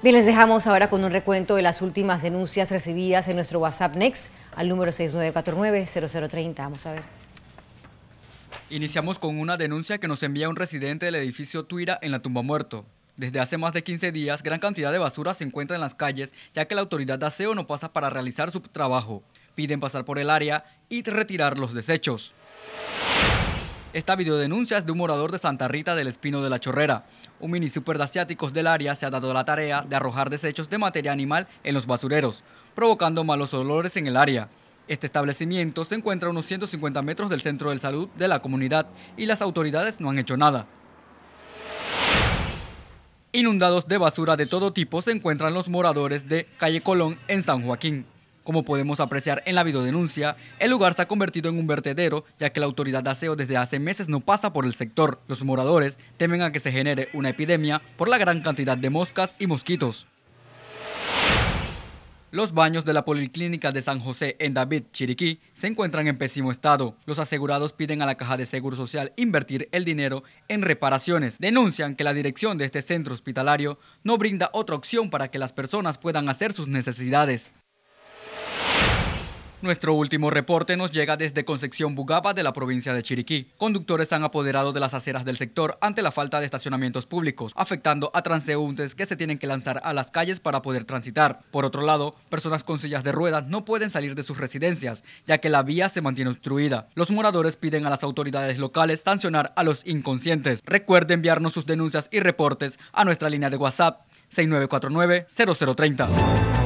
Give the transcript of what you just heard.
Bien, les dejamos ahora con un recuento de las últimas denuncias recibidas en nuestro WhatsApp Next al número 6949-0030. Vamos a ver. Iniciamos con una denuncia que nos envía un residente del edificio Tuira en la Tumba Muerto. Desde hace más de 15 días, gran cantidad de basura se encuentra en las calles, ya que la autoridad de aseo no pasa para realizar su trabajo. Piden pasar por el área y retirar los desechos. Esta videodenuncia es de un morador de Santa Rita del Espino de la Chorrera. Un mini super de asiáticos del área se ha dado la tarea de arrojar desechos de materia animal en los basureros, provocando malos olores en el área. Este establecimiento se encuentra a unos 150 metros del centro de salud de la comunidad y las autoridades no han hecho nada. Inundados de basura de todo tipo se encuentran los moradores de Calle Colón en San Joaquín. Como podemos apreciar en la videodenuncia, el lugar se ha convertido en un vertedero, ya que la autoridad de aseo desde hace meses no pasa por el sector. Los moradores temen a que se genere una epidemia por la gran cantidad de moscas y mosquitos. Los baños de la Policlínica de San José en David, Chiriquí, se encuentran en pésimo estado. Los asegurados piden a la Caja de Seguro Social invertir el dinero en reparaciones. Denuncian que la dirección de este centro hospitalario no brinda otra opción para que las personas puedan hacer sus necesidades. Nuestro último reporte nos llega desde Concepción Bugaba de la provincia de Chiriquí. Conductores han apoderado de las aceras del sector ante la falta de estacionamientos públicos, afectando a transeúntes que se tienen que lanzar a las calles para poder transitar. Por otro lado, personas con sillas de ruedas no pueden salir de sus residencias, ya que la vía se mantiene obstruida. Los moradores piden a las autoridades locales sancionar a los inconscientes. Recuerde enviarnos sus denuncias y reportes a nuestra línea de WhatsApp 6949-0030.